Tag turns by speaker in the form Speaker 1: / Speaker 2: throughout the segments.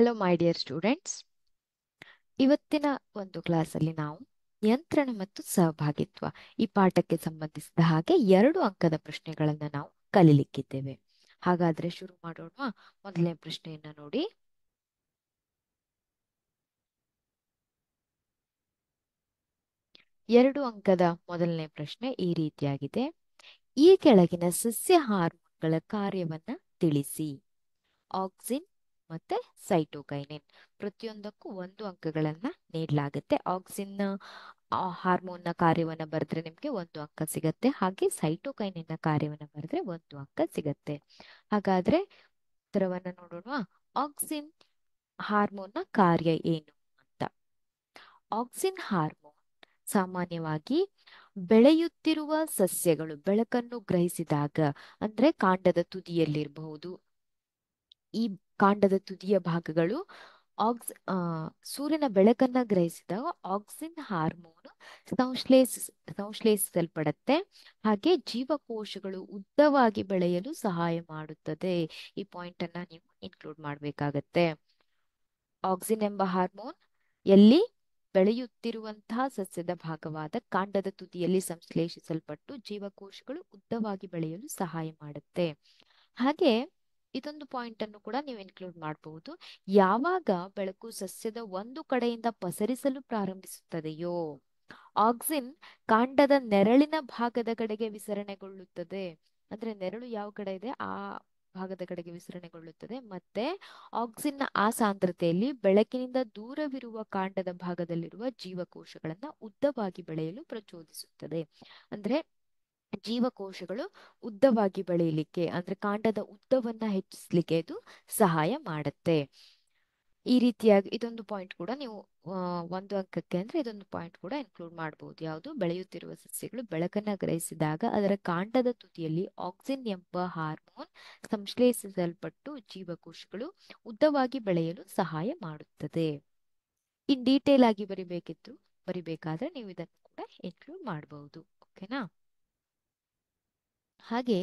Speaker 1: hello my dear students ಇವತ್ತಿನ ಒಂದು ಕ್ಲಾಸಲ್ಲಿ ನಾವು ನಿಯಂತ್ರಣ ಮತ್ತು ಸಹಭಾಗಿತ್ವ ಈ ಪಾಠಕ್ಕೆ ಸಂಬಂಧಿಸಿದ ಹಾಗೆ ಎರಡು ಅಂಕದ ಪ್ರಶ್ನೆಗಳನ್ನು ನಾವು ಕಲಿಲಿಕ್ಕಿದ್ದೇವೆ ಹಾಗಾದ್ರೆ ಶುರು ಮಾಡೋಣ ಮೊದಲನೇ ಪ್ರಶ್ನೆಯನ್ನ ನೋಡಿ ಎರಡು ಅಂಕದ ಮೊದಲನೇ ಪ್ರಶ್ನೆ ಈ ರೀತಿಯಾಗಿದೆ ಈ ಕೆಳಗಿನ ಸಸ್ಯ ಹಾರ್ಮೋನ್ಗಳ ಕಾರ್ಯವನ್ನು ತಿಳಿಸಿ ಆಕ್ಸಿನ್ ಮತ್ತೆ ಸೈಟೋಕೈನಿನ್ ಪ್ರತಿಯೊಂದಕ್ಕೂ ಒಂದು ಅಂಕಗಳನ್ನ ನೀಡಲಾಗುತ್ತೆ ಆಕ್ಸಿನ್ ಹಾರ್ಮೋನ್ನ ಕಾರ್ಯವನ್ನು ಬರೆದ್ರೆ ನಿಮಗೆ ಒಂದು ಅಂಕ ಸಿಗತ್ತೆ ಹಾಗೆ ನ ಕಾರ್ಯವನ್ನು ಬರೆದ್ರೆ ಒಂದು ಅಂಕ ಸಿಗತ್ತೆ ಹಾಗಾದ್ರೆ ಉತ್ತರವನ್ನ ನೋಡೋಣ ಆಕ್ಸಿನ್ ಹಾರ್ಮೋನ್ನ ಕಾರ್ಯ ಏನು ಅಂತ ಆಕ್ಸಿನ್ ಹಾರ್ಮೋನ್ ಸಾಮಾನ್ಯವಾಗಿ ಬೆಳೆಯುತ್ತಿರುವ ಸಸ್ಯಗಳು ಬೆಳಕನ್ನು ಗ್ರಹಿಸಿದಾಗ ಅಂದ್ರೆ ಕಾಂಡದ ತುದಿಯಲ್ಲಿರಬಹುದು ಈ ಕಾಂಡದ ತುದಿಯ ಭಾಗಗಳು ಆಕ್ಸ್ ಸೂರ್ಯನ ಬೆಳಕನ್ನ ಗ್ರಹಿಸಿದಾಗ ಆಕ್ಸಿನ್ ಹಾರ್ಮೋನ್ ಸಂಶ್ಲೇಷ ಸಂಶ್ಲೇಷಿಸಲ್ಪಡತ್ತೆ ಹಾಗೆ ಜೀವಕೋಶಗಳು ಉದ್ದವಾಗಿ ಬೆಳೆಯಲು ಸಹಾಯ ಮಾಡುತ್ತದೆ ಈ ಪಾಯಿಂಟ್ ಅನ್ನ ನೀವು ಇನ್ಕ್ಲೂಡ್ ಮಾಡಬೇಕಾಗತ್ತೆ ಆಕ್ಸಿನ್ ಎಂಬ ಹಾರ್ಮೋನ್ ಎಲ್ಲಿ ಬೆಳೆಯುತ್ತಿರುವಂತಹ ಸಸ್ಯದ ಭಾಗವಾದ ಕಾಂಡದ ತುದಿಯಲ್ಲಿ ಸಂಶ್ಲೇಷಿಸಲ್ಪಟ್ಟು ಜೀವಕೋಶಗಳು ಉದ್ದವಾಗಿ ಬೆಳೆಯಲು ಸಹಾಯ ಮಾಡುತ್ತೆ ಹಾಗೆ ಇದೊಂದು ಪಾಯಿಂಟ್ ಅನ್ನು ಕೂಡ ನೀವು ಇನ್ಕ್ಲೂಡ್ ಮಾಡಬಹುದು ಯಾವಾಗ ಬೆಳಕು ಸಸ್ಯದ ಒಂದು ಕಡೆಯಿಂದ ಪಸರಿಸಲು ಪ್ರಾರಂಭಿಸುತ್ತದೆಯೋ ಆಕ್ಸಿನ್ ಕಾಂಡದ ನೆರಳಿನ ಭಾಗದ ಕಡೆಗೆ ವಿಸರಣೆಗೊಳ್ಳುತ್ತದೆ ಅಂದ್ರೆ ನೆರಳು ಯಾವ ಕಡೆ ಇದೆ ಆ ಭಾಗದ ಕಡೆಗೆ ವಿಸರಣೆಗೊಳ್ಳುತ್ತದೆ ಮತ್ತೆ ನ ಆ ಸಾಂದ್ರತೆಯಲ್ಲಿ ಬೆಳಕಿನಿಂದ ದೂರವಿರುವ ಕಾಂಡದ ಭಾಗದಲ್ಲಿರುವ ಜೀವಕೋಶಗಳನ್ನ ಉದ್ದವಾಗಿ ಬೆಳೆಯಲು ಪ್ರಚೋದಿಸುತ್ತದೆ ಅಂದ್ರೆ ಜೀವಕೋಶಗಳು ಉದ್ದವಾಗಿ ಬೆಳೆಯಲಿಕ್ಕೆ ಅಂದ್ರೆ ಕಾಂಡದ ಉದ್ದವನ್ನ ಹೆಚ್ಚಿಸ್ಲಿಕ್ಕೆ ಇದು ಸಹಾಯ ಮಾಡುತ್ತೆ ಈ ರೀತಿಯಾಗಿ ಇದೊಂದು ಪಾಯಿಂಟ್ ಕೂಡ ನೀವು ಒಂದು ಅಂಕಕ್ಕೆ ಅಂದ್ರೆ ಇದೊಂದು ಪಾಯಿಂಟ್ ಕೂಡ ಇನ್ಕ್ಲೂಡ್ ಮಾಡಬಹುದು ಯಾವುದು ಬೆಳೆಯುತ್ತಿರುವ ಸಸ್ಯಗಳು ಬೆಳಕನ್ನು ಗ್ರಹಿಸಿದಾಗ ಅದರ ಕಾಂಡದ ತುದಿಯಲ್ಲಿ ಆಕ್ಸಿನ್ ಎಂಬ ಹಾರ್ಮೋನ್ ಸಂಶ್ಲೇಷಿಸಲ್ಪಟ್ಟು ಜೀವಕೋಶಗಳು ಉದ್ದವಾಗಿ ಬೆಳೆಯಲು ಸಹಾಯ ಮಾಡುತ್ತದೆ ಇನ್ ಡೀಟೇಲ್ ಆಗಿ ಬರಿಬೇಕಿತ್ತು ಬರಿಬೇಕಾದ್ರೆ ನೀವು ಇದನ್ನು ಕೂಡ ಇನ್ಕ್ಲೂಡ್ ಮಾಡಬಹುದು ಓಕೆನಾ ಹಾಗೆ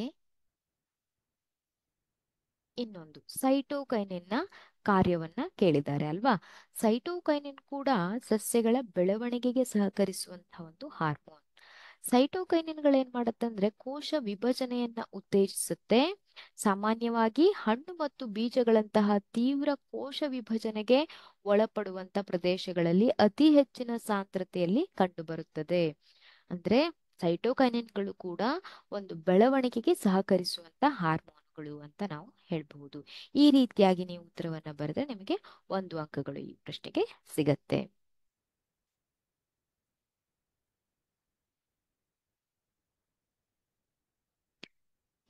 Speaker 1: ಇನ್ನೊಂದು ಸೈಟೋಕೈನಿನ್ ನ ಕಾರ್ಯವನ್ನ ಕೇಳಿದ್ದಾರೆ ಅಲ್ವಾ ಸೈಟೋಕೈನಿನ್ ಕೂಡ ಸಸ್ಯಗಳ ಬೆಳವಣಿಗೆಗೆ ಸಹಕರಿಸುವಂತಹ ಒಂದು ಹಾರ್ಮೋನ್ ಸೈಟೋಕೈನಿನ್ಗಳು ಏನ್ ಅಂದ್ರೆ ಕೋಶ ವಿಭಜನೆಯನ್ನ ಉತ್ತೇಜಿಸುತ್ತೆ ಸಾಮಾನ್ಯವಾಗಿ ಹಣ್ಣು ಮತ್ತು ಬೀಜಗಳಂತಹ ತೀವ್ರ ಕೋಶ ವಿಭಜನೆಗೆ ಒಳಪಡುವಂತ ಪ್ರದೇಶಗಳಲ್ಲಿ ಅತಿ ಹೆಚ್ಚಿನ ಸಾಂದ್ರತೆಯಲ್ಲಿ ಕಂಡುಬರುತ್ತದೆ ಅಂದ್ರೆ ಗಳು ಕೂಡ ಒಂದು ಬೆಳವಣಿಗೆಗೆ ಸಹಕರಿಸುವಂತ ಹಾರ್ಮೋನ್ಗಳು ಅಂತ ನಾವು ಹೇಳಬಹುದು ಈ ರೀತಿಯಾಗಿ ನೀವು ಉತ್ತರವನ್ನು ಬರೆದ್ರೆ ನಿಮಗೆ ಒಂದು ಅಂಕಗಳು ಈ ಪ್ರಶ್ನೆಗೆ ಸಿಗತ್ತೆ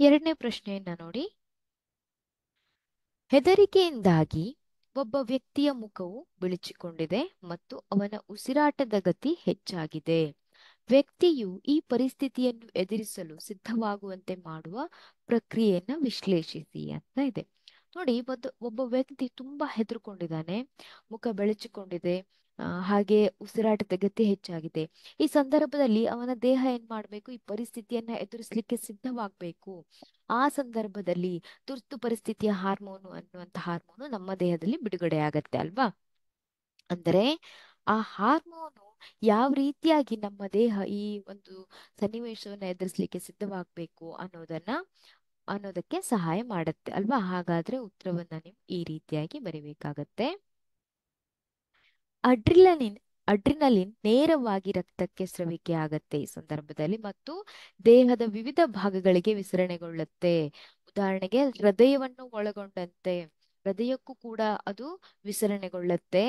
Speaker 1: ಎರಡನೇ ಪ್ರಶ್ನೆಯನ್ನ ನೋಡಿ ಹೆದರಿಕೆಯಿಂದಾಗಿ ಒಬ್ಬ ವ್ಯಕ್ತಿಯ ಮುಖವು ಬಿಳಿಚಿಕೊಂಡಿದೆ ಮತ್ತು ಅವನ ಉಸಿರಾಟದ ಗತಿ ಹೆಚ್ಚಾಗಿದೆ ವ್ಯಕ್ತಿಯು ಈ ಪರಿಸ್ಥಿತಿಯನ್ನು ಎದುರಿಸಲು ಸಿದ್ಧವಾಗುವಂತೆ ಮಾಡುವ ಪ್ರಕ್ರಿಯೆಯನ್ನ ವಿಶ್ಲೇಷಿಸಿ ಅಂತ ಇದೆ ನೋಡಿ ಒಂದು ಒಬ್ಬ ವ್ಯಕ್ತಿ ತುಂಬಾ ಹೆದರ್ಕೊಂಡಿದ್ದಾನೆ ಮುಖ ಬೆಳಚಿಕೊಂಡಿದೆ ಹಾಗೆ ಉಸಿರಾಟದ ಗತಿ ಹೆಚ್ಚಾಗಿದೆ ಈ ಸಂದರ್ಭದಲ್ಲಿ ಅವನ ದೇಹ ಏನ್ ಮಾಡ್ಬೇಕು ಈ ಪರಿಸ್ಥಿತಿಯನ್ನ ಎದುರಿಸಲಿಕ್ಕೆ ಸಿದ್ಧವಾಗ್ಬೇಕು ಆ ಸಂದರ್ಭದಲ್ಲಿ ತುರ್ತು ಪರಿಸ್ಥಿತಿಯ ಹಾರ್ಮೋನು ಅನ್ನುವಂತ ಹಾರ್ಮೋನು ನಮ್ಮ ದೇಹದಲ್ಲಿ ಬಿಡುಗಡೆ ಆಗತ್ತೆ ಅಲ್ವಾ ಅಂದರೆ ಆ ಹಾರ್ಮೋನು ಯಾವ ರೀತಿಯಾಗಿ ನಮ್ಮ ದೇಹ ಈ ಒಂದು ಸನ್ನಿವೇಶವನ್ನು ಎದುರಿಸಲಿಕ್ಕೆ ಸಿದ್ಧವಾಗಬೇಕು ಅನ್ನೋದನ್ನ ಅನ್ನೋದಕ್ಕೆ ಸಹಾಯ ಮಾಡುತ್ತೆ ಅಲ್ವಾ ಹಾಗಾದ್ರೆ ಉತ್ತರವನ್ನ ನೀವು ಈ ರೀತಿಯಾಗಿ ಬರಿಬೇಕಾಗತ್ತೆ ಅಡ್ರಿಲನಿನ್ ಅಡ್ರಿನಲಿನ್ ನೇರವಾಗಿ ರಕ್ತಕ್ಕೆ ಸ್ರವಿಕೆ ಆಗತ್ತೆ ಈ ಸಂದರ್ಭದಲ್ಲಿ ಮತ್ತು ದೇಹದ ವಿವಿಧ ಭಾಗಗಳಿಗೆ ವಿಸರಣೆಗೊಳ್ಳುತ್ತೆ ಉದಾಹರಣೆಗೆ ಹೃದಯವನ್ನು ಒಳಗೊಂಡಂತೆ ಹೃದಯಕ್ಕೂ ಕೂಡ ಅದು ವಿಸರಣೆಗೊಳ್ಳುತ್ತೆ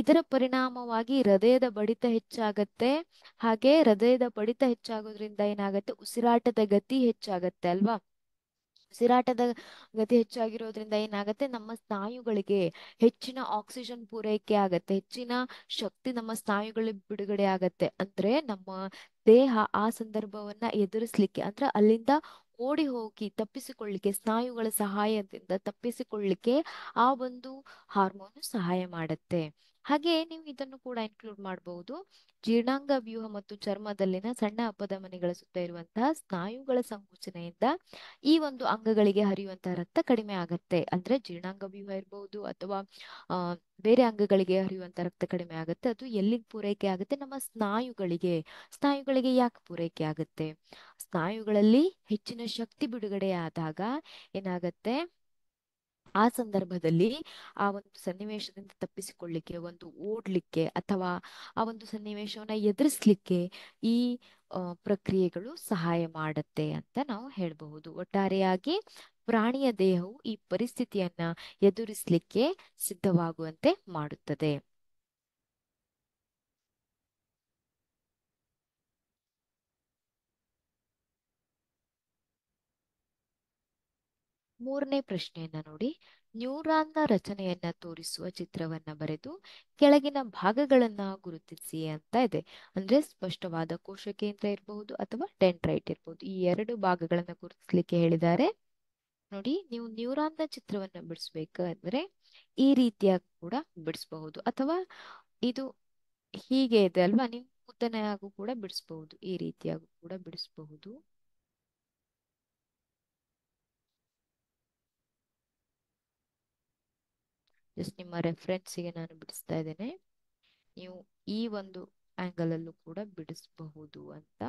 Speaker 1: ಇದರ ಪರಿಣಾಮವಾಗಿ ಹೃದಯದ ಬಡಿತ ಹೆಚ್ಚಾಗತ್ತೆ ಹಾಗೆ ಹೃದಯದ ಬಡಿತ ಹೆಚ್ಚಾಗೋದ್ರಿಂದ ಏನಾಗತ್ತೆ ಉಸಿರಾಟದ ಗತಿ ಹೆಚ್ಚಾಗತ್ತೆ ಅಲ್ವಾ ಉಸಿರಾಟದ ಗತಿ ಹೆಚ್ಚಾಗಿರೋದ್ರಿಂದ ಏನಾಗುತ್ತೆ ನಮ್ಮ ಸ್ನಾಯುಗಳಿಗೆ ಹೆಚ್ಚಿನ ಆಕ್ಸಿಜನ್ ಪೂರೈಕೆ ಆಗತ್ತೆ ಹೆಚ್ಚಿನ ಶಕ್ತಿ ನಮ್ಮ ಸ್ನಾಯುಗಳಿಗೆ ಬಿಡುಗಡೆ ಆಗತ್ತೆ ಅಂದ್ರೆ ನಮ್ಮ ದೇಹ ಆ ಸಂದರ್ಭವನ್ನ ಎದುರಿಸ್ಲಿಕ್ಕೆ ಅಂದ್ರೆ ಅಲ್ಲಿಂದ ಓಡಿ ಹೋಗಿ ತಪ್ಪಿಸಿಕೊಳ್ಳಿಕ್ಕೆ ಸ್ನಾಯುಗಳ ಸಹಾಯದಿಂದ ತಪ್ಪಿಸಿಕೊಳ್ಳಿಕ್ಕೆ ಆ ಒಂದು ಹಾರ್ಮೋನು ಸಹಾಯ ಮಾಡುತ್ತೆ ಹಾಗೆ ನೀವು ಇದನ್ನು ಕೂಡ ಇನ್ಕ್ಲೂಡ್ ಮಾಡಬಹುದು ಜೀರ್ಣಾಂಗ ವ್ಯೂಹ ಮತ್ತು ಚರ್ಮದಲ್ಲಿನ ಸಣ್ಣ ಅಪಧಮನಿಗಳ ಸುತ್ತ ಇರುವಂತಹ ಸ್ನಾಯುಗಳ ಸಂಕುಚನೆಯಿಂದ ಈ ಒಂದು ಅಂಗಗಳಿಗೆ ಹರಿಯುವಂತಹ ರಕ್ತ ಕಡಿಮೆ ಆಗತ್ತೆ ಅಂದ್ರೆ ಜೀರ್ಣಾಂಗ ವ್ಯೂಹ ಇರಬಹುದು ಅಥವಾ ಬೇರೆ ಅಂಗಗಳಿಗೆ ಹರಿಯುವಂತಹ ರಕ್ತ ಕಡಿಮೆ ಆಗುತ್ತೆ ಅದು ಎಲ್ಲಿಗೆ ಪೂರೈಕೆ ಆಗುತ್ತೆ ನಮ್ಮ ಸ್ನಾಯುಗಳಿಗೆ ಸ್ನಾಯುಗಳಿಗೆ ಯಾಕೆ ಪೂರೈಕೆ ಆಗುತ್ತೆ ಸ್ನಾಯುಗಳಲ್ಲಿ ಹೆಚ್ಚಿನ ಶಕ್ತಿ ಬಿಡುಗಡೆ ಆದಾಗ ಏನಾಗತ್ತೆ ಆ ಸಂದರ್ಭದಲ್ಲಿ ಆ ಒಂದು ಸನ್ನಿವೇಶದಿಂದ ತಪ್ಪಿಸಿಕೊಳ್ಳಿಕ್ಕೆ ಒಂದು ಓಡ್ಲಿಕ್ಕೆ ಅಥವಾ ಆ ಒಂದು ಸನ್ನಿವೇಶವನ್ನ ಎದುರಿಸ್ಲಿಕ್ಕೆ ಈ ಪ್ರಕ್ರಿಯೆಗಳು ಸಹಾಯ ಮಾಡುತ್ತೆ ಅಂತ ನಾವು ಹೇಳಬಹುದು ಒಟ್ಟಾರೆಯಾಗಿ ಪ್ರಾಣಿಯ ದೇಹವು ಈ ಪರಿಸ್ಥಿತಿಯನ್ನ ಎದುರಿಸಲಿಕ್ಕೆ ಸಿದ್ಧವಾಗುವಂತೆ ಮಾಡುತ್ತದೆ ಮೂರನೇ ಪ್ರಶ್ನೆಯನ್ನ ನೋಡಿ ನ್ಯೂರಾನ್ನ ರಚನೆಯನ್ನ ತೋರಿಸುವ ಚಿತ್ರವನ್ನ ಬರೆದು ಕೆಳಗಿನ ಭಾಗಗಳನ್ನ ಗುರುತಿಸಿ ಅಂತ ಇದೆ ಅಂದ್ರೆ ಸ್ಪಷ್ಟವಾದ ಕೋಶ ಕೇಂದ್ರ ಇರಬಹುದು ಅಥವಾ ಡೆಂಟ್ರೈಟ್ ಇರಬಹುದು ಈ ಎರಡು ಭಾಗಗಳನ್ನ ಗುರುತಿಸಲಿಕ್ಕೆ ಹೇಳಿದ್ದಾರೆ ನೋಡಿ ನೀವು ನ್ಯೂರಾನ್ನ ಚಿತ್ರವನ್ನ ಚಿತ್ರವನ್ನ ಬಿಡಿಸ್ಬೇಕಂದ್ರೆ ಈ ರೀತಿಯಾಗಿ ಕೂಡ ಬಿಡಿಸಬಹುದು ಅಥವಾ ಇದು ಹೀಗೆ ಇದೆ ಅಲ್ವಾ ನೀವು ಮುದ್ದನೆಯಾಗೂ ಕೂಡ ಬಿಡಿಸಬಹುದು ಈ ರೀತಿಯಾಗೂ ಕೂಡ ಬಿಡಿಸಬಹುದು ಜಸ್ಟ್ ನಿಮ್ಮ ರೆಫರೆನ್ಸಿಗೆ ನಾನು ಬಿಡಿಸ್ತಾ ಇದ್ದೇನೆ ನೀವು ಈ ಒಂದು ಆ್ಯಂಗಲಲ್ಲೂ ಕೂಡ ಬಿಡಿಸಬಹುದು ಅಂತ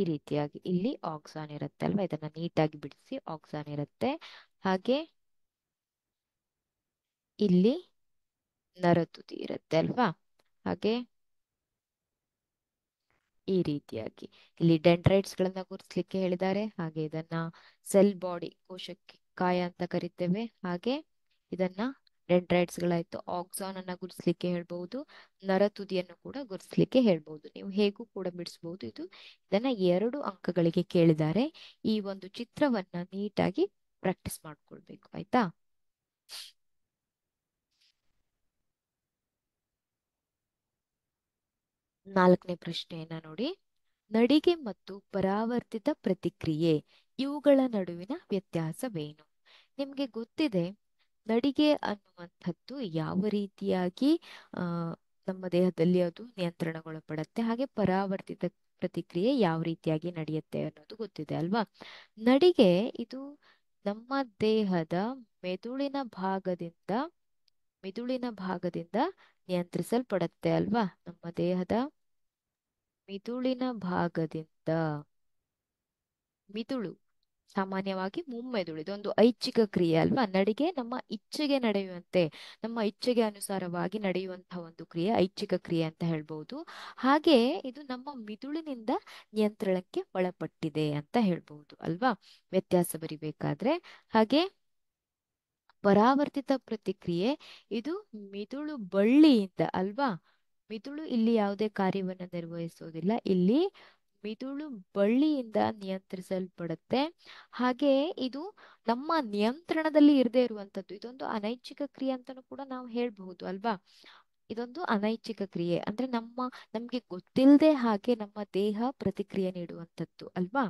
Speaker 1: ಈ ರೀತಿಯಾಗಿ ಇಲ್ಲಿ ಆಕ್ಸಾನ್ ಇರುತ್ತೆ ಅಲ್ವಾ ಇದನ್ನ ನೀಟಾಗಿ ಬಿಡಿಸಿ ಆಕ್ಸಾನ್ ಇರುತ್ತೆ ಹಾಗೆ ಇಲ್ಲಿ ನರತುದಿ ಇರುತ್ತೆ ಅಲ್ವಾ ಹಾಗೆ ಈ ರೀತಿಯಾಗಿ ಇಲ್ಲಿ ಡೆಂಡ್ರೈಟ್ಸ್ ಗಳನ್ನ ಗುರುತಿಸ್ಲಿಕ್ಕೆ ಹೇಳಿದ್ದಾರೆ ಹಾಗೆ ಇದನ್ನ ಸೆಲ್ ಬಾಡಿ ಕೋಶಕ್ಕೆ ಕಾಯ ಅಂತ ಕರಿತೇವೆ ಹಾಗೆ ಇದನ್ನ ಗಳಾಯ್ತು ಆಕ್ಸಾನ್ ಅನ್ನ ಗುರುತಿಸ್ಲಿಕ್ಕೆ ಹೇಳ್ಬಹುದು ನರ ತುದಿಯನ್ನು ಕೂಡ ಗುರುತಿಸ್ಲಿಕ್ಕೆ ಹೇಳ್ಬಹುದು ನೀವು ಹೇಗೂ ಕೂಡ ಬಿಡಿಸಬಹುದು ಇದು ಇದನ್ನ ಎರಡು ಅಂಕಗಳಿಗೆ ಕೇಳಿದ್ದಾರೆ ಈ ಒಂದು ಚಿತ್ರವನ್ನ ನೀಟಾಗಿ ಪ್ರಾಕ್ಟೀಸ್ ಮಾಡ್ಕೊಳ್ಬೇಕು ಆಯ್ತಾ ನಾಲ್ಕನೇ ಪ್ರಶ್ನೆಯನ್ನ ನೋಡಿ ನಡಿಗೆ ಮತ್ತು ಪರಾವರ್ತಿತ ಪ್ರತಿಕ್ರಿಯೆ ಇವುಗಳ ನಡುವಿನ ವ್ಯತ್ಯಾಸವೇನು ನಿಮ್ಗೆ ಗೊತ್ತಿದೆ ನಡಿಗೆ ಅನ್ನುವಂಥದ್ದು ಯಾವ ರೀತಿಯಾಗಿ ನಮ್ಮ ದೇಹದಲ್ಲಿ ಅದು ನಿಯಂತ್ರಣಗೊಳಪಡುತ್ತೆ ಹಾಗೆ ಪರಾವರ್ತಿತ ಪ್ರತಿಕ್ರಿಯೆ ಯಾವ ರೀತಿಯಾಗಿ ನಡೆಯುತ್ತೆ ಅನ್ನೋದು ಗೊತ್ತಿದೆ ಅಲ್ವಾ ನಡಿಗೆ ಇದು ನಮ್ಮ ದೇಹದ ಮೆದುಳಿನ ಭಾಗದಿಂದ ಮಿದುಳಿನ ಭಾಗದಿಂದ ನಿಯಂತ್ರಿಸಲ್ಪಡತ್ತೆ ಅಲ್ವಾ ನಮ್ಮ ದೇಹದ ಮಿದುಳಿನ ಭಾಗದಿಂದ ಮಿದುಳು ಸಾಮಾನ್ಯವಾಗಿ ಮುಮ್ಮೆದುಳು ಇದೊಂದು ಐಚ್ಛಿಕ ಕ್ರಿಯೆ ಅಲ್ವಾ ನಡಿಗೆ ನಮ್ಮ ಇಚ್ಛೆಗೆ ನಡೆಯುವಂತೆ ನಮ್ಮ ಇಚ್ಛೆಗೆ ಅನುಸಾರವಾಗಿ ನಡೆಯುವಂತಹ ಒಂದು ಕ್ರಿಯೆ ಐಚ್ಛಿಕ ಕ್ರಿಯೆ ಅಂತ ಹೇಳ್ಬಹುದು ಹಾಗೆ ಇದು ನಮ್ಮ ಮಿದುಳಿನಿಂದ ನಿಯಂತ್ರಣಕ್ಕೆ ಒಳಪಟ್ಟಿದೆ ಅಂತ ಹೇಳ್ಬಹುದು ಅಲ್ವಾ ವ್ಯತ್ಯಾಸ ಬರಿಬೇಕಾದ್ರೆ ಹಾಗೆ ಪರಾವರ್ತಿತ ಪ್ರತಿಕ್ರಿಯೆ ಇದು ಮಿದುಳು ಬಳ್ಳಿಯಿಂದ ಅಲ್ವಾ ಮಿದುಳು ಇಲ್ಲಿ ಯಾವುದೇ ಕಾರ್ಯವನ್ನು ನಿರ್ವಹಿಸೋದಿಲ್ಲ ಇಲ್ಲಿ ಮಿದುಳು ಬಳ್ಳಿಯಿಂದ ನಿಯಂತ್ರಿಸಲ್ಪಡುತ್ತೆ ಹಾಗೆ ಇದು ನಮ್ಮ ನಿಯಂತ್ರಣದಲ್ಲಿ ಇರದೇ ಇರುವಂತದ್ದು ಇದೊಂದು ಅನೈಚ್ಛಿಕ ಕ್ರಿಯೆ ಅಂತಾನೂ ಕೂಡ ನಾವು ಹೇಳ್ಬಹುದು ಅಲ್ವಾ ಇದೊಂದು ಅನೈಚ್ಛಿಕ ಕ್ರಿಯೆ ಅಂದ್ರೆ ನಮ್ಮ ನಮ್ಗೆ ಗೊತ್ತಿಲ್ಲದೆ ಹಾಗೆ ನಮ್ಮ ದೇಹ ಪ್ರತಿಕ್ರಿಯೆ ನೀಡುವಂಥದ್ದು ಅಲ್ವಾ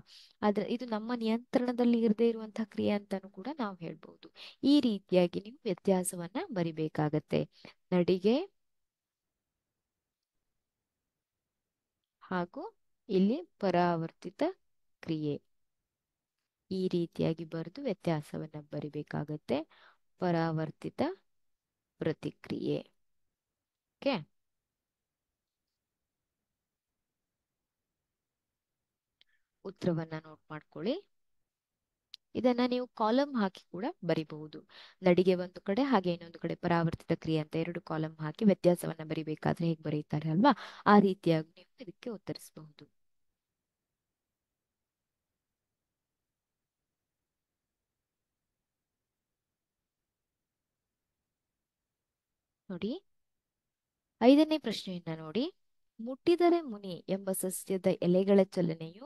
Speaker 1: ಆದ್ರೆ ಇದು ನಮ್ಮ ನಿಯಂತ್ರಣದಲ್ಲಿ ಇರದೇ ಇರುವಂತಹ ಕ್ರಿಯೆ ಅಂತಾನು ಕೂಡ ನಾವು ಹೇಳ್ಬಹುದು ಈ ರೀತಿಯಾಗಿ ನೀವು ವ್ಯತ್ಯಾಸವನ್ನ ಬರಿಬೇಕಾಗತ್ತೆ ನಡಿಗೆ ಹಾಗೂ ಇಲ್ಲಿ ಪರಾವರ್ತಿತ ಕ್ರಿಯೆ ಈ ರೀತಿಯಾಗಿ ಬರೆದು ವ್ಯತ್ಯಾಸವನ್ನು ಬರಿಬೇಕಾಗತ್ತೆ ಪರಾವರ್ತಿತ ಪ್ರತಿಕ್ರಿಯೆ ಓಕೆ ಉತ್ತರವನ್ನ ನೋಟ್ ಮಾಡ್ಕೊಳ್ಳಿ ಇದನ್ನ ನೀವು ಕಾಲಮ್ ಹಾಕಿ ಕೂಡ ಬರಿಬಹುದು ನಡಿಗೆ ಒಂದು ಕಡೆ ಹಾಗೆ ಇನ್ನೊಂದು ಕಡೆ ಪರಾವರ್ತಿತ ಕ್ರಿಯೆ ಅಂತ ಎರಡು ಕಾಲಮ್ ಹಾಕಿ ವ್ಯತ್ಯಾಸವನ್ನ ಬರಿಬೇಕಾದ್ರೆ ಹೇಗೆ ಬರೀತಾರೆ ಅಲ್ವಾ ಆ ರೀತಿಯಾಗಿ ನೀವು ಇದಕ್ಕೆ ಉತ್ತರಿಸಬಹುದು ನೋಡಿ ಐದನೇ ಪ್ರಶ್ನೆಯನ್ನ ನೋಡಿ ಮುಟ್ಟಿದರೆ ಮುನಿ ಎಂಬ ಸಸ್ಯದ ಎಲೆಗಳ ಚಲನೆಯು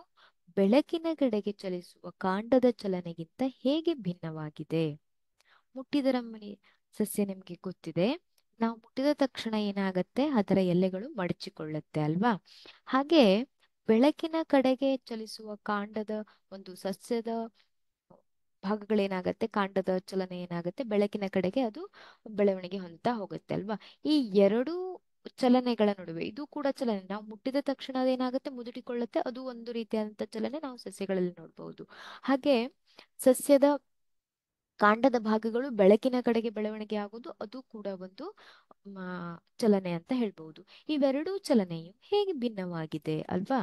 Speaker 1: ಬೆಳಕಿನ ಕಡೆಗೆ ಚಲಿಸುವ ಕಾಂಡದ ಚಲನೆಗಿಂತ ಹೇಗೆ ಭಿನ್ನವಾಗಿದೆ ಮುಟ್ಟಿದರ ಮುನಿ ಸಸ್ಯ ನಿಮ್ಗೆ ಗೊತ್ತಿದೆ ನಾವು ಮುಟ್ಟಿದ ತಕ್ಷಣ ಏನಾಗತ್ತೆ ಅದರ ಎಲೆಗಳು ಮಡಚಿಕೊಳ್ಳುತ್ತೆ ಅಲ್ವಾ ಹಾಗೆ ಬೆಳಕಿನ ಕಡೆಗೆ ಚಲಿಸುವ ಕಾಂಡದ ಒಂದು ಸಸ್ಯದ ಭಾಗಗಳೇನಾಗತ್ತೆ ಕಾಂಡದ ಚಲನೆ ಏನಾಗುತ್ತೆ ಬೆಳಕಿನ ಕಡೆಗೆ ಅದು ಬೆಳವಣಿಗೆ ಹೊಂದ್ತಾ ಹೋಗುತ್ತೆ ಅಲ್ವಾ ಈ ಎರಡು ಚಲನೆಗಳ ನಡುವೆ ಇದು ಕೂಡ ಚಲನೆ ನಾವು ಮುಟ್ಟಿದ ತಕ್ಷಣ ಅದೇನಾಗುತ್ತೆ ಮುದುಟಿಕೊಳ್ಳುತ್ತೆ ಅದು ಒಂದು ರೀತಿಯಾದಂತ ಚಲನೆ ನಾವು ಸಸ್ಯಗಳಲ್ಲಿ ನೋಡಬಹುದು ಹಾಗೆ ಸಸ್ಯದ ಕಾಂಡದ ಭಾಗಗಳು ಬೆಳಕಿನ ಕಡೆಗೆ ಬೆಳವಣಿಗೆ ಆಗೋದು ಅದು ಕೂಡ ಒಂದು ಚಲನೆ ಅಂತ ಹೇಳ್ಬಹುದು ಇವೆರಡೂ ಚಲನೆಯು ಹೇಗೆ ಭಿನ್ನವಾಗಿದೆ ಅಲ್ವಾ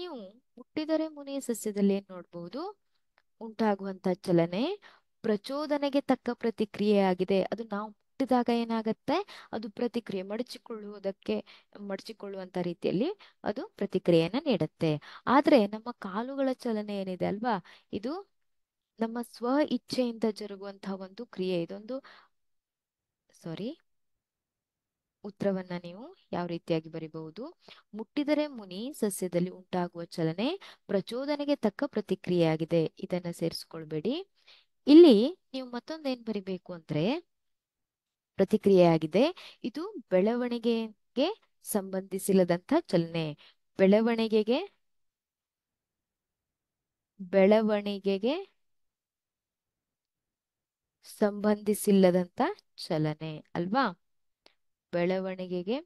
Speaker 1: ನೀವು ಮುಟ್ಟಿದರೆ ಮುನೆಯ ಸಸ್ಯದಲ್ಲಿ ಏನ್ ನೋಡ್ಬಹುದು ಉಂಟಾಗುವಂಥ ಚಲನೆ ಪ್ರಚೋದನೆಗೆ ತಕ್ಕ ಪ್ರತಿಕ್ರಿಯೆಯಾಗಿದೆ ಅದು ನಾವು ಹುಟ್ಟಿದಾಗ ಏನಾಗತ್ತೆ ಅದು ಪ್ರತಿಕ್ರಿಯೆ ಮಡಚಿಕೊಳ್ಳುವುದಕ್ಕೆ ಮಡಚಿಕೊಳ್ಳುವಂತ ರೀತಿಯಲ್ಲಿ ಅದು ಪ್ರತಿಕ್ರಿಯೆಯನ್ನ ನೀಡುತ್ತೆ ಆದ್ರೆ ನಮ್ಮ ಕಾಲುಗಳ ಚಲನೆ ಏನಿದೆ ಅಲ್ವಾ ಇದು ನಮ್ಮ ಸ್ವ ಇಚ್ಛೆಯಿಂದ ಜರುಗುವಂತಹ ಒಂದು ಕ್ರಿಯೆ ಇದೊಂದು ಸಾರಿ ಉತ್ತರವನ್ನ ನೀವು ಯಾವ ರೀತಿಯಾಗಿ ಬರಿಬಹುದು ಮುಟ್ಟಿದರೆ ಮುನಿ ಸಸ್ಯದಲ್ಲಿ ಉಂಟಾಗುವ ಚಲನೆ ಪ್ರಚೋದನೆಗೆ ತಕ್ಕ ಪ್ರತಿಕ್ರಿಯೆಯಾಗಿದೆ ಇದನ್ನ ಸೇರಿಸ್ಕೊಳ್ಬೇಡಿ ಇಲ್ಲಿ ನೀವು ಮತ್ತೊಂದೇನ್ ಬರಿಬೇಕು ಅಂದ್ರೆ ಪ್ರತಿಕ್ರಿಯೆಯಾಗಿದೆ ಇದು ಬೆಳವಣಿಗೆಗೆ ಸಂಬಂಧಿಸಿಲ್ಲದಂತ ಚಲನೆ ಬೆಳವಣಿಗೆಗೆ ಬೆಳವಣಿಗೆಗೆ ಸಂಬಂಧಿಸಿಲ್ಲದಂತ ಚಲನೆ ಅಲ್ವಾ ಬೆಳವಣಿಗೆಗೆ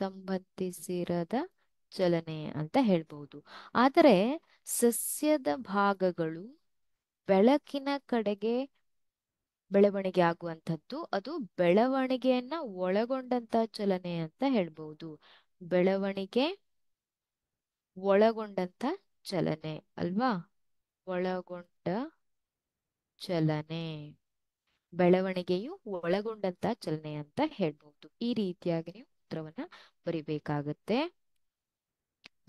Speaker 1: ಸಂಬಂಧಿಸಿರದ ಚಲನೆ ಅಂತ ಹೇಳ್ಬಹುದು ಆದರೆ ಸಸ್ಯದ ಭಾಗಗಳು ಬೆಳಕಿನ ಕಡೆಗೆ ಬೆಳವಣಿಗೆ ಆಗುವಂಥದ್ದು ಅದು ಬೆಳವಣಿಗೆಯನ್ನ ಒಳಗೊಂಡಂತ ಚಲನೆ ಅಂತ ಹೇಳ್ಬಹುದು ಬೆಳವಣಿಗೆ ಒಳಗೊಂಡಂತ ಚಲನೆ ಅಲ್ವಾ ಒಳಗೊಂಡ ಚಲನೆ ಬೆಳವಣಿಗೆಯು ಒಳಗೊಂಡಂತ ಚಲನೆ ಅಂತ ಹೇಳ್ಬಹುದು ಈ ರೀತಿಯಾಗಿ ನೀವು ಉತ್ತರವನ್ನ ಬರಿಬೇಕಾಗತ್ತೆ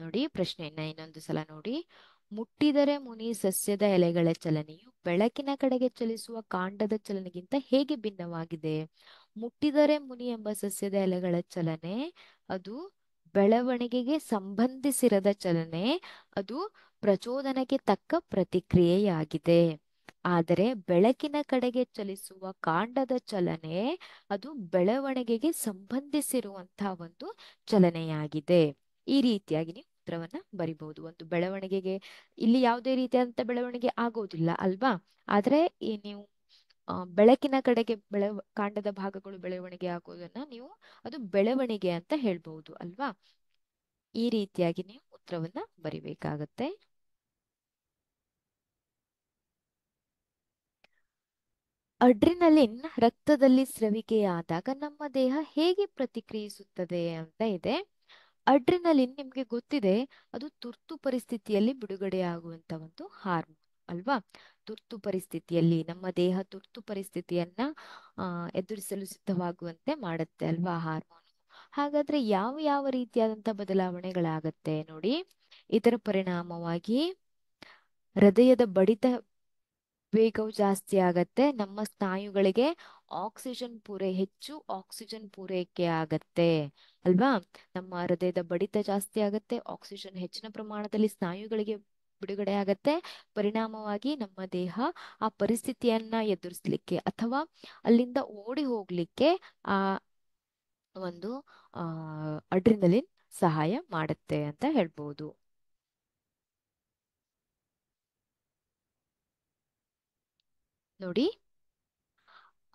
Speaker 1: ನೋಡಿ ಪ್ರಶ್ನೆಯನ್ನ ಇನ್ನೊಂದು ಸಲ ನೋಡಿ ಮುಟ್ಟಿದರೆ ಮುನಿ ಸಸ್ಯದ ಎಲೆಗಳ ಚಲನೆಯು ಬೆಳಕಿನ ಕಡೆಗೆ ಚಲಿಸುವ ಕಾಂಡದ ಚಲನೆಗಿಂತ ಹೇಗೆ ಭಿನ್ನವಾಗಿದೆ ಮುಟ್ಟಿದರೆ ಮುನಿ ಎಂಬ ಸಸ್ಯದ ಎಲೆಗಳ ಚಲನೆ ಅದು ಬೆಳವಣಿಗೆಗೆ ಸಂಬಂಧಿಸಿರದ ಚಲನೆ ಅದು ಪ್ರಚೋದನಕ್ಕೆ ತಕ್ಕ ಪ್ರತಿಕ್ರಿಯೆಯಾಗಿದೆ ಆದರೆ ಬೆಳಕಿನ ಕಡೆಗೆ ಚಲಿಸುವ ಕಾಂಡದ ಚಲನೆ ಅದು ಬೆಳವಣಿಗೆಗೆ ಸಂಬಂಧಿಸಿರುವಂತಹ ಒಂದು ಚಲನೆಯಾಗಿದೆ ಈ ರೀತಿಯಾಗಿ ನೀವು ಉತ್ತರವನ್ನ ಬರಿಬಹುದು ಒಂದು ಬೆಳವಣಿಗೆಗೆ ಇಲ್ಲಿ ಯಾವುದೇ ರೀತಿಯಾದಂತ ಬೆಳವಣಿಗೆ ಆಗೋದಿಲ್ಲ ಅಲ್ವಾ ಆದ್ರೆ ಈ ನೀವು ಬೆಳಕಿನ ಕಡೆಗೆ ಬೆಳವ ಕಾಂಡದ ಭಾಗಗಳು ಬೆಳವಣಿಗೆ ಆಗೋದನ್ನ ನೀವು ಅದು ಬೆಳವಣಿಗೆ ಅಂತ ಹೇಳ್ಬಹುದು ಅಲ್ವಾ ಈ ರೀತಿಯಾಗಿ ನೀವು ಉತ್ತರವನ್ನ ಬರಿಬೇಕಾಗತ್ತೆ ಅಡ್ರಿನಲಿನ್ ರಕ್ತದಲ್ಲಿ ಸ್ರವಿಕೆಯಾದಾಗ ನಮ್ಮ ದೇಹ ಹೇಗೆ ಪ್ರತಿಕ್ರಿಯಿಸುತ್ತದೆ ಅಂತ ಇದೆ ಅಡ್ರಿನಲಿನ್ ನಿಮ್ಗೆ ಗೊತ್ತಿದೆ ಅದು ತುರ್ತು ಪರಿಸ್ಥಿತಿಯಲ್ಲಿ ಬಿಡುಗಡೆಯಾಗುವಂತ ಒಂದು ಹಾರ್ಮೋನ್ ಅಲ್ವಾ ತುರ್ತು ಪರಿಸ್ಥಿತಿಯಲ್ಲಿ ನಮ್ಮ ದೇಹ ತುರ್ತು ಪರಿಸ್ಥಿತಿಯನ್ನ ಎದುರಿಸಲು ಸಿದ್ಧವಾಗುವಂತೆ ಮಾಡುತ್ತೆ ಅಲ್ವಾ ಹಾರ್ಮೋನ್ ಹಾಗಾದ್ರೆ ಯಾವ ಯಾವ ರೀತಿಯಾದಂತ ಬದಲಾವಣೆಗಳಾಗತ್ತೆ ನೋಡಿ ಇದರ ಪರಿಣಾಮವಾಗಿ ಹೃದಯದ ಬಡಿತ ವೇಗವು ಜಾಸ್ತಿ ಆಗತ್ತೆ ನಮ್ಮ ಸ್ನಾಯುಗಳಿಗೆ ಆಕ್ಸಿಜನ್ ಪೂರೈ ಹೆಚ್ಚು ಆಕ್ಸಿಜನ್ ಪೂರೈಕೆ ಆಗತ್ತೆ ಅಲ್ವಾ ನಮ್ಮ ಹೃದಯದ ಬಡಿತ ಜಾಸ್ತಿ ಆಗತ್ತೆ ಆಕ್ಸಿಜನ್ ಹೆಚ್ಚಿನ ಪ್ರಮಾಣದಲ್ಲಿ ಸ್ನಾಯುಗಳಿಗೆ ಬಿಡುಗಡೆ ಆಗತ್ತೆ ಪರಿಣಾಮವಾಗಿ ನಮ್ಮ ದೇಹ ಆ ಪರಿಸ್ಥಿತಿಯನ್ನ ಎದುರಿಸಲಿಕ್ಕೆ ಅಥವಾ ಅಲ್ಲಿಂದ ಓಡಿ ಹೋಗ್ಲಿಕ್ಕೆ ಆ ಒಂದು ಅಡ್ರಿನಲಿನ್ ಸಹಾಯ ಮಾಡುತ್ತೆ ಅಂತ ಹೇಳ್ಬೋದು ನೋಡಿ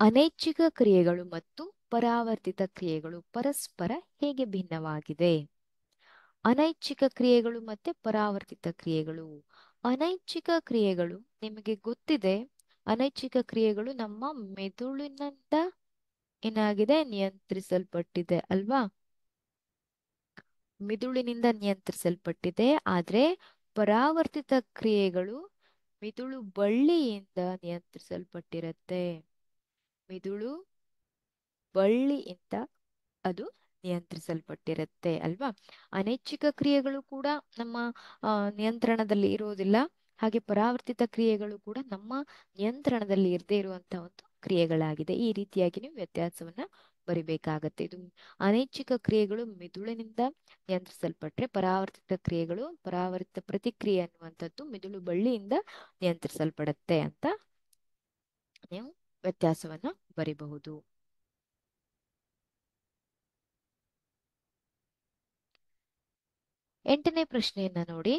Speaker 1: ಅನೈಚ್ಛಿಕ ಕ್ರಿಯೆಗಳು ಮತ್ತು ಪರಾವರ್ತಿತ ಕ್ರಿಯೆಗಳು ಪರಸ್ಪರ ಹೇಗೆ ಭಿನ್ನವಾಗಿದೆ ಅನೈಚ್ಛಿಕ ಕ್ರಿಯೆಗಳು ಮತ್ತೆ ಪರಾವರ್ತಿತ ಕ್ರಿಯೆಗಳು ಅನೈಚ್ಛಿಕ ಕ್ರಿಯೆಗಳು ನಿಮಗೆ ಗೊತ್ತಿದೆ ಅನೈಚ್ಛಿಕ ಕ್ರಿಯೆಗಳು ನಮ್ಮ ಮೆದುಳಿನಿಂದ ಏನಾಗಿದೆ ನಿಯಂತ್ರಿಸಲ್ಪಟ್ಟಿದೆ ಅಲ್ವಾ ಮಿದುಳಿನಿಂದ ನಿಯಂತ್ರಿಸಲ್ಪಟ್ಟಿದೆ ಆದ್ರೆ ಪರಾವರ್ತಿತ ಕ್ರಿಯೆಗಳು ಮಿದುಳು ಬಳ್ಳಿಯಿಂದ ನಿಯಂತ್ರಿಸಲ್ಪಟ್ಟಿರುತ್ತೆ ಮಿದುಳು ಬಳ್ಳಿಯಿಂದ ಅದು ನಿಯಂತ್ರಿಸಲ್ಪಟ್ಟಿರುತ್ತೆ ಅಲ್ವಾ ಅನೈಚ್ಛಿಕ ಕ್ರಿಯೆಗಳು ಕೂಡ ನಮ್ಮ ನಿಯಂತ್ರಣದಲ್ಲಿ ಇರುವುದಿಲ್ಲ ಹಾಗೆ ಪರಾವರ್ತಿತ ಕ್ರಿಯೆಗಳು ಕೂಡ ನಮ್ಮ ನಿಯಂತ್ರಣದಲ್ಲಿ ಇರದೇ ಇರುವಂತಹ ಒಂದು ಕ್ರಿಯೆಗಳಾಗಿದೆ ಈ ರೀತಿಯಾಗಿ ನೀವು ವ್ಯತ್ಯಾಸವನ್ನ ಬರಿಬೇಕಾಗತ್ತೆ ಇದು ಅನೈಚ್ಛಿಕ ಕ್ರಿಯೆಗಳು ಮಿದುಳಿನಿಂದ ನಿಯಂತ್ರಿಸಲ್ಪಟ್ಟರೆ ಪರಾವರ್ತಿತ ಕ್ರಿಯೆಗಳು ಪರಾವರ್ತಿತ ಪ್ರತಿಕ್ರಿಯೆ ಅನ್ನುವಂಥದ್ದು ಮಿದುಳು ಬಳ್ಳಿಯಿಂದ ನಿಯಂತ್ರಿಸಲ್ಪಡತ್ತೆ ಅಂತ ನೀವು ವ್ಯತ್ಯಾಸವನ್ನ ಬರಿಬಹುದು ಎಂಟನೇ ಪ್ರಶ್ನೆಯನ್ನ ನೋಡಿ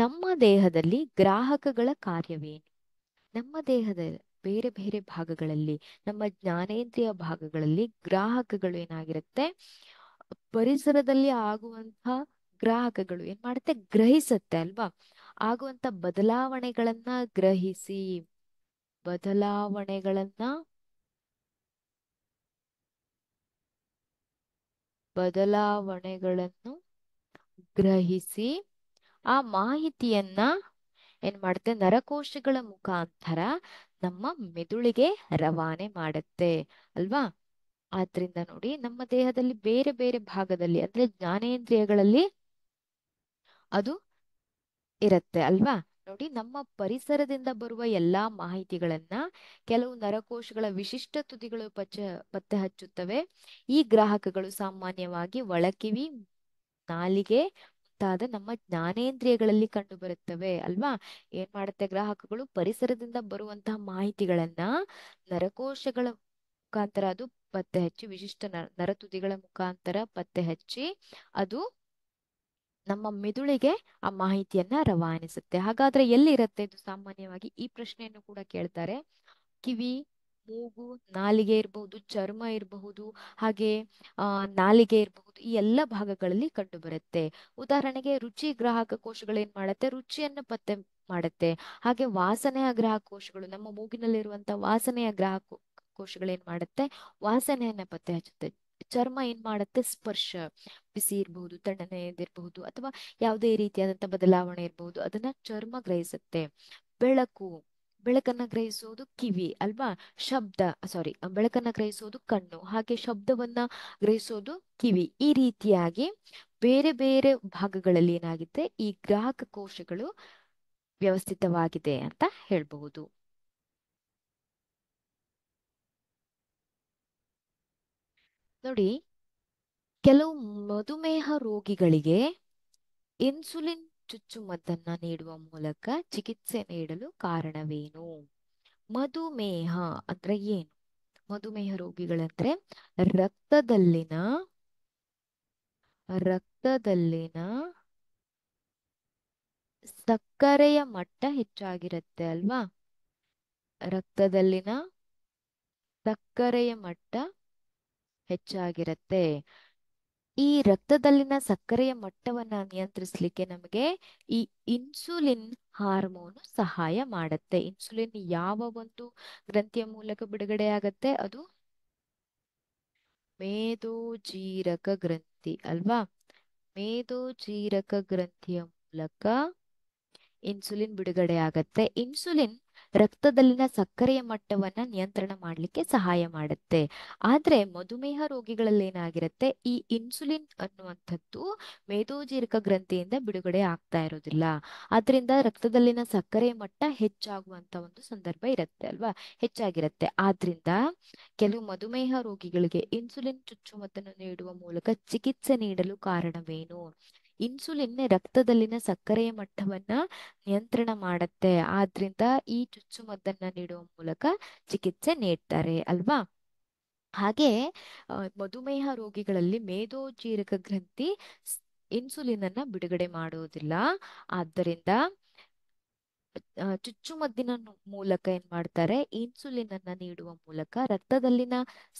Speaker 1: ನಮ್ಮ ದೇಹದಲ್ಲಿ ಗ್ರಾಹಕಗಳ ಕಾರ್ಯವೇನು ನಮ್ಮ ದೇಹದ ಬೇರೆ ಬೇರೆ ಭಾಗಗಳಲ್ಲಿ ನಮ್ಮ ಜ್ಞಾನೇಂದ್ರಿಯ ಭಾಗಗಳಲ್ಲಿ ಗ್ರಾಹಕಗಳು ಏನಾಗಿರುತ್ತೆ ಪರಿಸರದಲ್ಲಿ ಆಗುವಂತಹ ಗ್ರಾಹಕಗಳು ಏನ್ ಮಾಡುತ್ತೆ ಗ್ರಹಿಸತ್ತೆ ಅಲ್ವಾ ಆಗುವಂತ ಬದಲಾವಣೆಗಳನ್ನ ಗ್ರಹಿಸಿ ಬದಲಾವಣೆಗಳನ್ನ ಬದಲಾವಣೆಗಳನ್ನು ಗ್ರಹಿಸಿ ಆ ಮಾಹಿತಿಯನ್ನ ಏನ್ ಮಾಡುತ್ತೆ ನರಕೋಶಗಳ ಮುಖಾಂತರ ನಮ್ಮ ಮೆದುಳಿಗೆ ರವಾನೆ ಮಾಡುತ್ತೆ ಅಲ್ವಾ ಆದ್ರಿಂದ ನೋಡಿ ನಮ್ಮ ದೇಹದಲ್ಲಿ ಬೇರೆ ಬೇರೆ ಭಾಗದಲ್ಲಿ ಅಂದ್ರೆ ಜ್ಞಾನೇಂದ್ರಿಯಗಳಲ್ಲಿ ಅದು ಇರತ್ತೆ ಅಲ್ವಾ ನೋಡಿ ನಮ್ಮ ಪರಿಸರದಿಂದ ಬರುವ ಎಲ್ಲಾ ಮಾಹಿತಿಗಳನ್ನ ಕೆಲವು ನರಕೋಶಗಳ ವಿಶಿಷ್ಟ ತುದಿಗಳು ಪಚ್ಚ ಪತ್ತೆ ಹಚ್ಚುತ್ತವೆ ಈ ಗ್ರಾಹಕಗಳು ಸಾಮಾನ್ಯವಾಗಿ ಒಳಕಿವಿ ನಾಲಿಗೆ ಮುಂತಾದ ನಮ್ಮ ಜ್ಞಾನೇಂದ್ರಿಯಗಳಲ್ಲಿ ಕಂಡು ಬರುತ್ತವೆ ಅಲ್ವಾ ಏನ್ ಮಾಡುತ್ತೆ ಗ್ರಾಹಕಗಳು ಪರಿಸರದಿಂದ ಬರುವಂತಹ ಮಾಹಿತಿಗಳನ್ನ ನರಕೋಶಗಳ ಮುಖಾಂತರ ಅದು ಪತ್ತೆ ಹಚ್ಚಿ ವಿಶಿಷ್ಟ ನರತುದಿಗಳ ಮುಖಾಂತರ ಪತ್ತೆ ಹಚ್ಚಿ ಅದು ನಮ್ಮ ಮೆದುಳಿಗೆ ಆ ಮಾಹಿತಿಯನ್ನ ರವಾನಿಸುತ್ತೆ ಹಾಗಾದ್ರೆ ಎಲ್ಲಿರುತ್ತೆ ಇರುತ್ತೆ ಇದು ಸಾಮಾನ್ಯವಾಗಿ ಈ ಪ್ರಶ್ನೆಯನ್ನು ಕೂಡ ಕೇಳ್ತಾರೆ ಕಿವಿ ಮೂಗು ನಾಲಿಗೆ ಇರಬಹುದು ಚರ್ಮ ಇರಬಹುದು ಹಾಗೆ ನಾಲಿಗೆ ಇರಬಹುದು ಈ ಎಲ್ಲ ಭಾಗಗಳಲ್ಲಿ ಕಂಡು ಬರುತ್ತೆ ಉದಾಹರಣೆಗೆ ರುಚಿ ಗ್ರಾಹಕ ಏನ್ ಮಾಡುತ್ತೆ ರುಚಿಯನ್ನು ಪತ್ತೆ ಮಾಡುತ್ತೆ ಹಾಗೆ ವಾಸನೆಯ ಗ್ರಾಹಕ ಕೋಶಗಳು ನಮ್ಮ ಮೂಗಿನಲ್ಲಿರುವಂತಹ ವಾಸನೆಯ ಗ್ರಾಹಕ ಏನ್ ಮಾಡುತ್ತೆ ವಾಸನೆಯನ್ನ ಪತ್ತೆ ಹಚ್ಚುತ್ತೆ ಚರ್ಮ ಏನ್ ಮಾಡುತ್ತೆ ಸ್ಪರ್ಶ ಬಿಸಿ ಇರಬಹುದು ತಣ್ಣನೆ ಇರಬಹುದು ಅಥವಾ ಯಾವುದೇ ರೀತಿಯಾದಂತಹ ಬದಲಾವಣೆ ಇರಬಹುದು ಅದನ್ನ ಚರ್ಮ ಗ್ರಹಿಸುತ್ತೆ ಬೆಳಕು ಬೆಳಕನ್ನು ಗ್ರಹಿಸೋದು ಕಿವಿ ಅಲ್ವಾ ಶಬ್ದ ಸಾರಿ ಬೆಳಕನ್ನು ಗ್ರಹಿಸೋದು ಕಣ್ಣು ಹಾಗೆ ಶಬ್ದವನ್ನ ಗ್ರಹಿಸೋದು ಕಿವಿ ಈ ರೀತಿಯಾಗಿ ಬೇರೆ ಬೇರೆ ಭಾಗಗಳಲ್ಲಿ ಏನಾಗಿದೆ ಈ ಗ್ರಾಹಕ ಕೋಶಗಳು ವ್ಯವಸ್ಥಿತವಾಗಿದೆ ಅಂತ ಹೇಳಬಹುದು ನೋಡಿ ಕೆಲವು ಮಧುಮೇಹ ರೋಗಿಗಳಿಗೆ ಇನ್ಸುಲಿನ್ ಚುಚ್ಚು ಮದ್ದನ್ನ ನೀಡುವ ಮೂಲಕ ಚಿಕಿತ್ಸೆ ನೀಡಲು ಕಾರಣವೇನು ಮಧುಮೇಹ ಅಂದ್ರೆ ಏನು ಮಧುಮೇಹ ರೋಗಿಗಳಂದ್ರೆ ರಕ್ತದಲ್ಲಿನ ರಕ್ತದಲ್ಲಿನ ಸಕ್ಕರೆಯ ಮಟ್ಟ ಹೆಚ್ಚಾಗಿರುತ್ತೆ ಅಲ್ವಾ ರಕ್ತದಲ್ಲಿನ ಸಕ್ಕರೆಯ ಮಟ್ಟ ಹೆಚ್ಚಾಗಿರುತ್ತೆ ಈ ರಕ್ತದಲ್ಲಿನ ಸಕ್ಕರೆಯ ಮಟ್ಟವನ್ನ ನಿಯಂತ್ರಿಸಲಿಕ್ಕೆ ನಮಗೆ ಈ ಇನ್ಸುಲಿನ್ ಹಾರ್ಮೋನು ಸಹಾಯ ಮಾಡುತ್ತೆ ಇನ್ಸುಲಿನ್ ಯಾವ ಒಂದು ಗ್ರಂಥಿಯ ಮೂಲಕ ಬಿಡುಗಡೆ ಆಗತ್ತೆ ಅದು ಮೇದೋಜೀರಕ ಗ್ರಂಥಿ ಅಲ್ವಾ ಮೇದೋಜೀರಕ ಗ್ರಂಥಿಯ ಮೂಲಕ ಇನ್ಸುಲಿನ್ ಬಿಡುಗಡೆ ಆಗತ್ತೆ ಇನ್ಸುಲಿನ್ ರಕ್ತದಲ್ಲಿನ ಸಕ್ಕರೆಯ ಮಟ್ಟವನ್ನ ನಿಯಂತ್ರಣ ಮಾಡಲಿಕ್ಕೆ ಸಹಾಯ ಮಾಡುತ್ತೆ ಆದ್ರೆ ಮಧುಮೇಹ ರೋಗಿಗಳಲ್ಲಿ ಏನಾಗಿರುತ್ತೆ ಈ ಇನ್ಸುಲಿನ್ ಅನ್ನುವಂಥದ್ದು ಮೇಧೋಜೀರಕ ಗ್ರಂಥಿಯಿಂದ ಬಿಡುಗಡೆ ಆಗ್ತಾ ಇರೋದಿಲ್ಲ ಆದ್ರಿಂದ ರಕ್ತದಲ್ಲಿನ ಸಕ್ಕರೆ ಮಟ್ಟ ಹೆಚ್ಚಾಗುವಂತ ಒಂದು ಸಂದರ್ಭ ಇರುತ್ತೆ ಅಲ್ವಾ ಹೆಚ್ಚಾಗಿರುತ್ತೆ ಆದ್ರಿಂದ ಕೆಲವು ಮಧುಮೇಹ ರೋಗಿಗಳಿಗೆ ಇನ್ಸುಲಿನ್ ಚುಚ್ಚುಮದ್ದನ್ನು ನೀಡುವ ಮೂಲಕ ಚಿಕಿತ್ಸೆ ನೀಡಲು ಕಾರಣವೇನು ಇನ್ಸುಲಿನ್ ರಕ್ತದಲ್ಲಿನ ಸಕ್ಕರೆಯ ಮಟ್ಟವನ್ನ ನಿಯಂತ್ರಣ ಮಾಡುತ್ತೆ ಆದ್ರಿಂದ ಈ ಚುಚ್ಚುಮದ್ದನ್ನ ನೀಡುವ ಮೂಲಕ ಚಿಕಿತ್ಸೆ ನೀಡ್ತಾರೆ ಅಲ್ವಾ ಹಾಗೆ ಮಧುಮೇಹ ರೋಗಿಗಳಲ್ಲಿ ಮೇದೋಜೀರಕ ಗ್ರಂಥಿ ಇನ್ಸುಲಿನ್ ಅನ್ನ ಬಿಡುಗಡೆ ಮಾಡೋದಿಲ್ಲ ಆದ್ದರಿಂದ ಚುಚ್ಚುಮದ್ದಿನ ಮೂಲಕ ಏನ್ ಮಾಡ್ತಾರೆ ಇನ್ಸುಲಿನ್ ಅನ್ನ ನೀಡುವ ಮೂಲಕ ರಕ್ತದಲ್ಲಿನ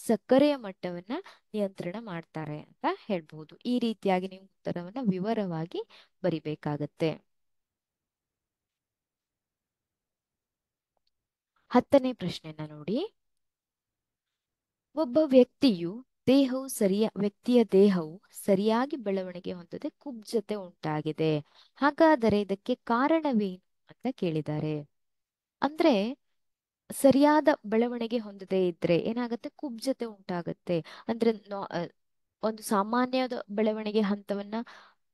Speaker 1: ಸಕ್ಕರೆಯ ಮಟ್ಟವನ್ನ ನಿಯಂತ್ರಣ ಮಾಡ್ತಾರೆ ಅಂತ ಹೇಳ್ಬಹುದು ಈ ರೀತಿಯಾಗಿ ನೀವು ಉತ್ತರವನ್ನ ವಿವರವಾಗಿ ಬರಿಬೇಕಾಗತ್ತೆ ಹತ್ತನೇ ಪ್ರಶ್ನೆನ ನೋಡಿ ಒಬ್ಬ ವ್ಯಕ್ತಿಯು ದೇಹವು ಸರಿಯ ವ್ಯಕ್ತಿಯ ದೇಹವು ಸರಿಯಾಗಿ ಬೆಳವಣಿಗೆ ಹೊಂದದೆ ಕುಬ್ಜತೆ ಉಂಟಾಗಿದೆ ಹಾಗಾದರೆ ಇದಕ್ಕೆ ಕಾರಣವೇನು ಅಂತ ಕೇಳಿದ್ದಾರೆ ಅಂದ್ರೆ ಸರಿಯಾದ ಬೆಳವಣಿಗೆ ಹೊಂದದೇ ಇದ್ರೆ ಏನಾಗುತ್ತೆ ಕುಬ್ಜತೆ ಉಂಟಾಗತ್ತೆ ಅಂದ್ರೆ ಒಂದು ಸಾಮಾನ್ಯದ ಬೆಳವಣಿಗೆ ಹಂತವನ್ನ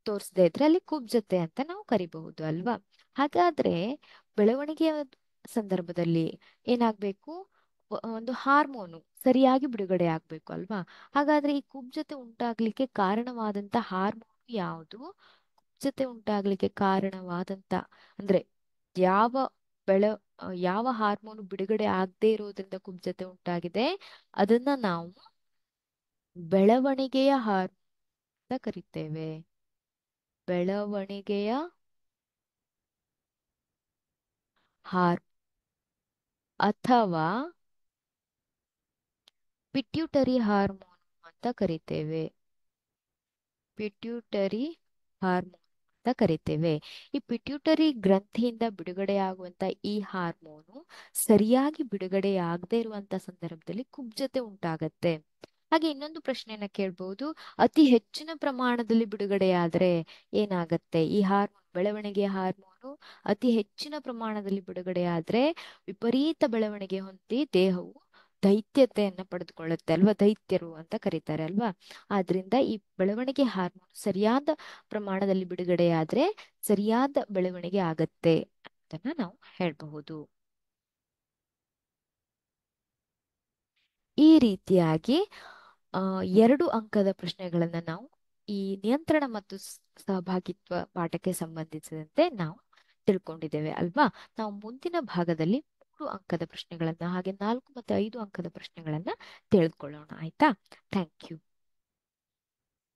Speaker 1: ತೋರಿಸದೇ ಇದ್ರೆ ಅಲ್ಲಿ ಕುಬ್ಜತೆ ಅಂತ ನಾವು ಕರಿಬಹುದು ಅಲ್ವಾ ಹಾಗಾದ್ರೆ ಬೆಳವಣಿಗೆಯ ಸಂದರ್ಭದಲ್ಲಿ ಏನಾಗ್ಬೇಕು ಒಂದು ಹಾರ್ಮೋನು ಸರಿಯಾಗಿ ಬಿಡುಗಡೆ ಆಗ್ಬೇಕು ಅಲ್ವಾ ಹಾಗಾದ್ರೆ ಈ ಕುಬ್ಜತೆ ಉಂಟಾಗ್ಲಿಕ್ಕೆ ಕಾರಣವಾದಂತ ಹಾರ್ಮೋನ್ ಯಾವುದು ಕುಬ್ಜತೆ ಉಂಟಾಗ್ಲಿಕ್ಕೆ ಕಾರಣವಾದಂತ ಅಂದ್ರೆ ಯಾವ ಬೆಳ ಯಾವ ಹಾರ್ಮೋನ್ ಬಿಡುಗಡೆ ಆಗದೇ ಇರೋದ್ರಿಂದ ಕುಬ್ಜತೆ ಉಂಟಾಗಿದೆ ಅದನ್ನ ನಾವು ಬೆಳವಣಿಗೆಯ ಹಾರ್ಮೋನ್ ಅಂತ ಕರಿತೇವೆ ಬೆಳವಣಿಗೆಯ ಹಾರ್ ಅಥವಾ ಪಿಟ್ಯೂಟರಿ ಹಾರ್ಮೋನ್ ಅಂತ ಕರಿತೇವೆ ಪಿಟ್ಯೂಟರಿ ಹಾರ್ಮೋನ್ ಅಂತ ಕರಿತೇವೆ ಈ ಪಿಟ್ಯೂಟರಿ ಗ್ರಂಥಿಯಿಂದ ಬಿಡುಗಡೆಯಾಗುವಂತ ಈ ಹಾರ್ಮೋನು ಸರಿಯಾಗಿ ಬಿಡುಗಡೆಯಾಗದೇ ಇರುವಂತ ಸಂದರ್ಭದಲ್ಲಿ ಕುಬ್ಜತೆ ಉಂಟಾಗತ್ತೆ ಹಾಗೆ ಇನ್ನೊಂದು ಪ್ರಶ್ನೆಯನ್ನ ಕೇಳ್ಬಹುದು ಅತಿ ಹೆಚ್ಚಿನ ಪ್ರಮಾಣದಲ್ಲಿ ಬಿಡುಗಡೆಯಾದ್ರೆ ಏನಾಗತ್ತೆ ಈ ಹಾರ್ಮೋನ್ ಬೆಳವಣಿಗೆಯ ಹಾರ್ಮೋನು ಅತಿ ಹೆಚ್ಚಿನ ಪ್ರಮಾಣದಲ್ಲಿ ಬಿಡುಗಡೆಯಾದ್ರೆ ವಿಪರೀತ ಬೆಳವಣಿಗೆ ಹೊಂದಿ ದೇಹವು ದೈತ್ಯತೆಯನ್ನ ಪಡೆದುಕೊಳ್ಳುತ್ತೆ ಅಲ್ವಾ ದೈತ್ಯರು ಅಂತ ಕರೀತಾರೆ ಅಲ್ವಾ ಆದ್ರಿಂದ ಈ ಬೆಳವಣಿಗೆ ಹಾರ್ಮೋನ್ ಸರಿಯಾದ ಪ್ರಮಾಣದಲ್ಲಿ ಬಿಡುಗಡೆಯಾದ್ರೆ ಸರಿಯಾದ ಬೆಳವಣಿಗೆ ಆಗತ್ತೆ ಅಂತ ನಾವು ಹೇಳಬಹುದು ಈ ರೀತಿಯಾಗಿ ಎರಡು ಅಂಕದ ಪ್ರಶ್ನೆಗಳನ್ನ ನಾವು ಈ ನಿಯಂತ್ರಣ ಮತ್ತು ಸಹಭಾಗಿತ್ವ ಪಾಠಕ್ಕೆ ಸಂಬಂಧಿಸಿದಂತೆ ನಾವು ತಿಳ್ಕೊಂಡಿದ್ದೇವೆ ಅಲ್ವಾ ನಾವು ಮುಂದಿನ ಭಾಗದಲ್ಲಿ ಮೂರು ಅಂಕದ ಪ್ರಶ್ನೆಗಳನ್ನ ಹಾಗೆ ನಾಲ್ಕು ಮತ್ತು ಐದು ಅಂಕದ ಪ್ರಶ್ನೆಗಳನ್ನ ತಿಳಿದುಕೊಳ್ಳೋಣ ಆಯ್ತಾ ಥ್ಯಾಂಕ್ ಯು